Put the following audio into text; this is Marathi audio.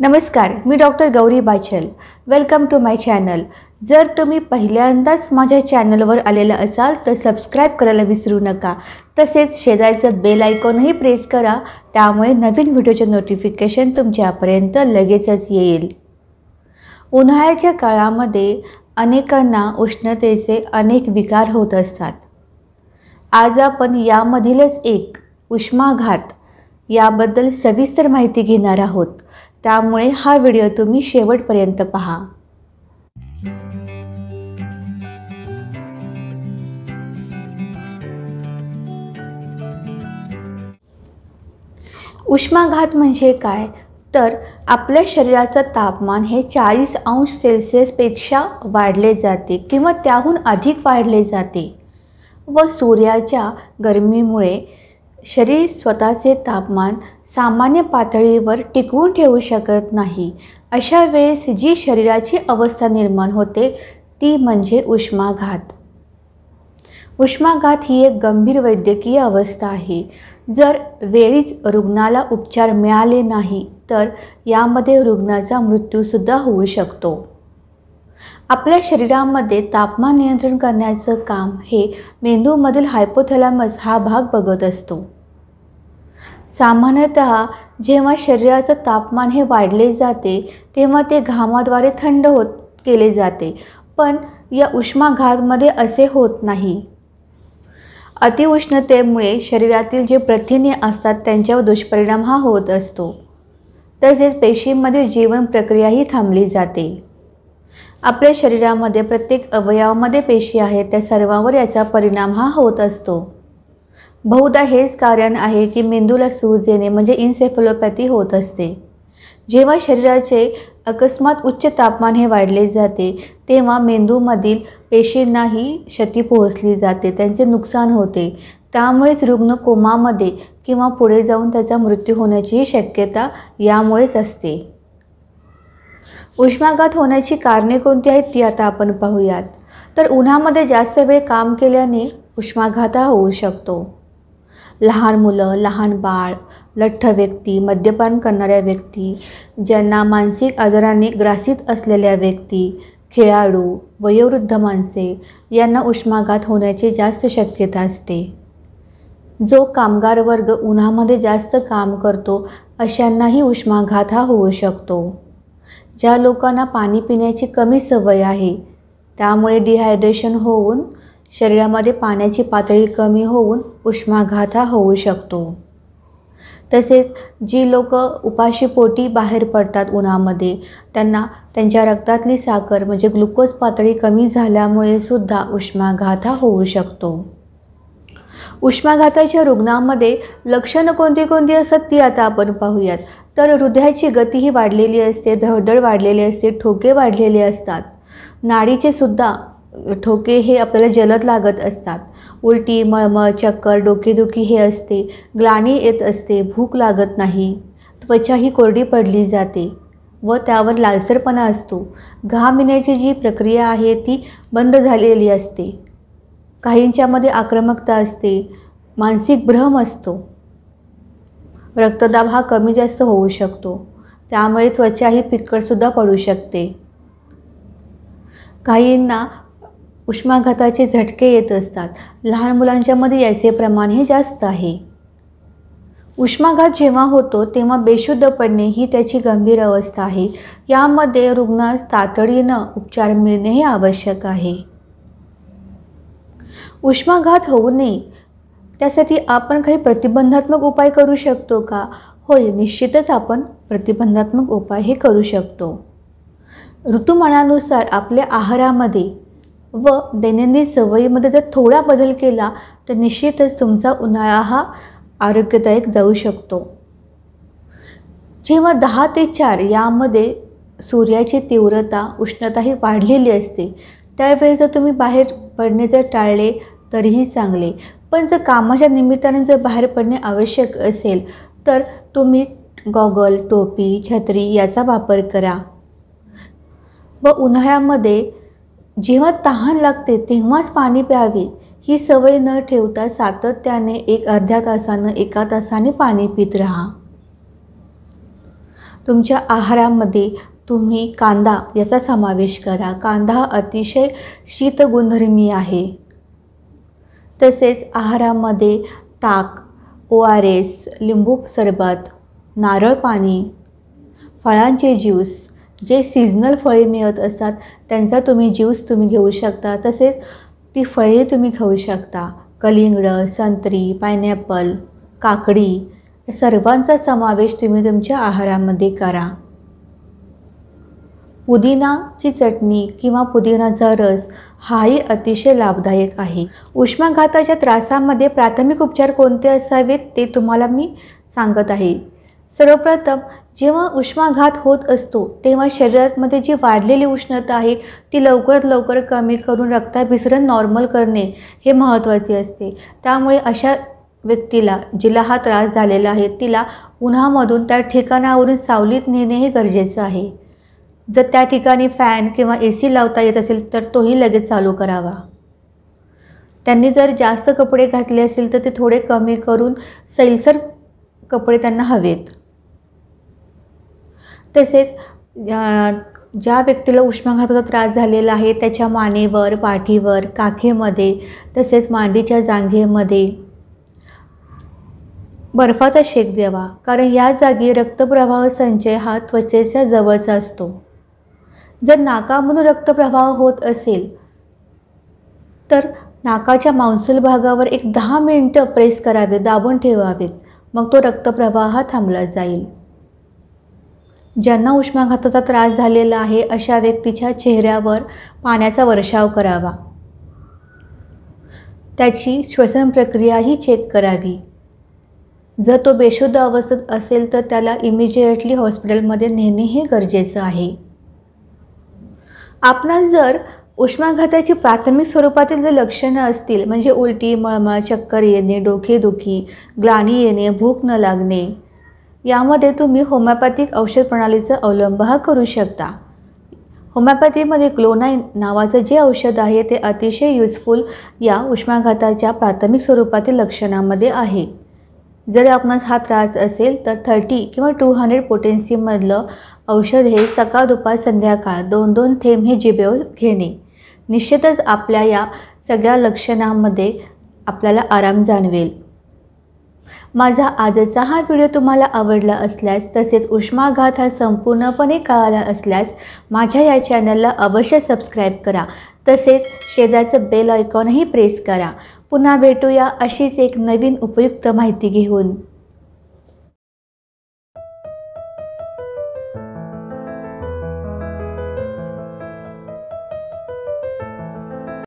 नमस्कार मी डॉक्टर गौरी बाचल वेलकम टू माय चॅनल जर तुम्ही पहिल्यांदाच माझ्या चॅनलवर आलेलं असाल तर सबस्क्राईब करायला विसरू नका तसेच शेजारचं बेल आयकॉनही प्रेस करा त्यामुळे नवीन व्हिडिओचे नोटिफिकेशन तुमच्यापर्यंत लगेचच येईल उन्हाळ्याच्या काळामध्ये अनेकांना उष्णतेचे अनेक विकार होत असतात आज आपण यामधीलच एक उष्माघात याबद्दल सविस्तर माहिती घेणार आहोत त्यामुळे हा व्हिडिओ तुम्ही शेवटपर्यंत पहा उष्माघात म्हणजे काय तर आपल्या शरीराचं तापमान हे चाळीस अंश सेल्सिअसपेक्षा वाढले जाते किंवा त्याहून अधिक वाढले जाते व सूर्याच्या गरमीमुळे शरीर स्वतःचे तापमान सामान्य पातळीवर टिकवून ठेवू शकत नाही अशा वेळेस जी शरीराची अवस्था निर्माण होते ती म्हणजे उष्माघात उष्माघात ही एक गंभीर वैद्यकीय अवस्था आहे जर वेळीच रुग्णाला उपचार मिळाले नाही तर यामध्ये रुग्णाचा मृत्यूसुद्धा होऊ शकतो आपल्या शरीरामध्ये तापमान नियंत्रण करण्याचं काम हे मेंदूमधील हायपोथॅलॅमस हा भाग बघत असतो सामान्यत जेव्हा शरीराचं तापमान हे वाढले जाते तेव्हा ते घामाद्वारे थंड होत केले जाते पण या उष्माघातमध्ये असे होत नाही अतिउष्णतेमुळे शरीरातील जे प्रथिने असतात त्यांच्यावर दुष्परिणाम हा होत असतो तसेच पेशींमध्ये जीवन प्रक्रियाही थांबली जाते आपल्या शरीरामध्ये प्रत्येक अवयवामध्ये पेशी आहेत त्या सर्वांवर याचा परिणाम हा होत असतो बहुधा हेच कारण आहे की मेंदूला सूज येणे म्हणजे इन्सेफलोपॅथी होत असते जेव्हा शरीराचे अकस्मात उच्च तापमान हे वाढले जाते तेव्हा मेंदूमधील पेशींनाही क्षती पोहोचली जाते त्यांचे नुकसान होते त्यामुळेच रुग्ण कोमामध्ये किंवा पुढे जाऊन त्याचा मृत्यू होण्याचीही शक्यता यामुळेच असते उष्माघात होण्याची कारणे कोणती आहेत ती आता आपण पाहूयात तर उन्हामध्ये जास्त वेळ काम केल्याने उष्माघात होऊ शकतो लहान मुलं लहान बाळ लठ्ठ व्यक्ती मद्यपान करणाऱ्या व्यक्ती ज्यांना मानसिक आजाराने ग्रासित असलेल्या व्यक्ती खेळाडू वयोवृद्ध माणसे यांना उष्माघात होण्याची जास्त शक्यता असते जो कामगार वर्ग उन्हामध्ये जास्त काम करतो अशांनाही उष्माघात हा होऊ शकतो ज्या लोकांना पाणी पिण्याची कमी सवय आहे त्यामुळे डिहायड्रेशन होऊन शरीरामध्ये पाण्याची पातळी कमी होऊन उष्माघात हा होऊ शकतो तसेच जी लोक उपाशीपोटी बाहेर पडतात उन्हामध्ये त्यांना त्यांच्या रक्तातली साखर म्हणजे ग्लुकोज पातळी कमी झाल्यामुळे सुद्धा उष्माघात हा होऊ शकतो उष्माघाताच्या रुग्णामध्ये लक्षणं कोणती कोणती असतात ती आता आपण पाहूयात तर हृदयाची गतीही वाढलेली असते धडधड वाढलेली असते ठोके वाढलेले असतात नाडीचे सुद्धा ठोके हे आपल्याला जलद लागत असतात उलटी मळमळ चक्कर डोकेदुखी हे असते ग्लानी येत असते भूक लागत नाही त्वचा ही कोरडी पडली जाते व त्यावर लालसरपणा असतो घाम येण्याची जी प्रक्रिया आहे ती बंद झालेली असते काहींच्यामध्ये आक्रमकता असते मानसिक भ्रम असतो रक्तदाब हा कमी जास्त होऊ शकतो त्यामुळे त्वचा ही सुद्धा पडू शकते काहींना उष्माघाताचे झटके येत असतात लहान मुलांच्यामध्ये याचे प्रमाण हे जास्त आहे उष्माघात जेव्हा होतो तेव्हा बेशुद्ध पडणे ही त्याची गंभीर अवस्था आहे यामध्ये रुग्णास तातडीनं उपचार मिळणे आवश्यक आहे उष्माघात होऊ नये त्यासाठी आपण काही प्रतिबंधात्मक उपाय करू शकतो का होय निश्चितच आपण प्रतिबंधात्मक उपाय हे करू शकतो ऋतुमानानुसार आपल्या आहारामध्ये व दैनंदिन सवयीमध्ये जर थोडा बदल केला तर निश्चितच तुमचा उन्हाळा हा आरोग्यदायक जाऊ शकतो जेव्हा दहा ते चार यामध्ये सूर्याची तीव्रता उष्णता ही वाढलेली असते त्यावेळेस जर तुम्ही बाहेर पडणे जर टाळले तरीही चांगले पण जर कामाच्या निमित्ताने जर बाहेर पडणे आवश्यक असेल तर तुम्ही गॉगल टोपी छत्री याचा वापर करा व उन्हाळ्यामध्ये जेव्हा तहान लागते तेव्हाच पाणी प्यावे ही सवय न ठेवता सातत्याने एक अर्ध्या तासानं एका तासाने पाणी पित राहा तुमच्या आहारामध्ये तुम्ही कांदा याचा समावेश करा कांदा हा अतिशय गुणधर्मी आहे तसेच आहारामध्ये ताक ओ आर एस लिंबू सरबत नारळ पाणी फळांचे ज्यूस जे सीजनल फळे मिळत असतात त्यांचा तुम्ही ज्यूस तुम्ही घेऊ शकता तसेच ती फळे तुम्ही खाऊ शकता कलिंगडं संत्री पायनॅपल काकडी सर्वांचा समावेश तुम्ही तुमच्या आहारामध्ये करा पुदिनाची चटणी किंवा पुदिनाचा रस हाही अतिशय लाभदायक आहे उष्माघाताच्या त्रासामध्ये प्राथमिक उपचार कोणते असावेत ते तुम्हाला मी सांगत आहे सर्वप्रथम जेव्हा उष्माघात होत असतो तेव्हा शरीरामध्ये जी वाढलेली उष्णता आहे ती लवकरात लवकर कमी करून रक्ताभिसरण नॉर्मल करणे हे महत्त्वाचे असते त्यामुळे अशा व्यक्तीला जिला हा त्रास झालेला आहे तिला उन्हामधून त्या ठिकाणावरून सावलीत नेणे हे गरजेचं आहे जर त्या ठिकाणी फॅन किंवा ए सी लावता येत असेल तर तोही लगेच चालू करावा त्यांनी जर जास्त कपडे घातले असेल तर ते थोडे कमी करून सैलसर कपडे त्यांना हवेत तसेच ज्या व्यक्तीला उष्माघाताचा त्रास झालेला आहे त्याच्या मानेवर पाठीवर काखेमध्ये तसेच मांडीच्या जांघेमध्ये बर्फाचा शेक द्यावा कारण या जागी रक्तप्रवाह संचय हा त्वचेच्या जवळचा असतो जर नाकामधून रक्तप्रवाह होत असेल तर नाकाच्या मांसल भागावर एक दहा मिनटं प्रेस करावे दाबून ठेवावेत मग तो रक्तप्रवाह थांबला जाईल ज्यांना उष्माघाताचा त्रास झालेला आहे अशा व्यक्तीच्या चेहऱ्यावर पाण्याचा वर्षाव करावा त्याची श्वसन प्रक्रियाही चेक करावी जर तो बेशुद्ध अवस्थेत असेल तर त्याला इमिजिएटली हॉस्पिटलमध्ये नेणे हे गरजेचं आहे आपणास जर उष्माघाताची प्राथमिक स्वरूपातील जर लक्षणं असतील म्हणजे उलटी मळमळ चक्कर येणे डोकेदुखी ग्लानी येणे भूक न लागणे यामध्ये तुम्ही होमॅपॅथिक औषध प्रणालीचा अवलंब करू शकता होमॅपॅथीमध्ये क्लोनाईन नावाचं जे औषध आहे ते अतिशय युजफुल या उष्माघाताच्या प्राथमिक स्वरूपातील लक्षणामध्ये आहे जर आपणास हा त्रास असेल तर थर्टी किंवा टू हंड्रेड पोटेन्सीमधलं औषध हे सकाळ दुपार संध्याकाळ दोन दोन थेंब हे जिबेवर घेणे निश्चितच आपल्या या सगळ्या लक्षणांमध्ये आपल्याला आराम जाणवेल माझा आजचा हा व्हिडिओ तुम्हाला आवडला असल्यास तसेच उष्माघात हा संपूर्णपणे कळाला असल्यास माझ्या या चॅनलला अवश्य सबस्क्राईब करा तसेच शेजारचं बेल आयकॉनही प्रेस करा पुन्हा भेटूया अशीच एक नवीन उपयुक्त माहिती घेऊन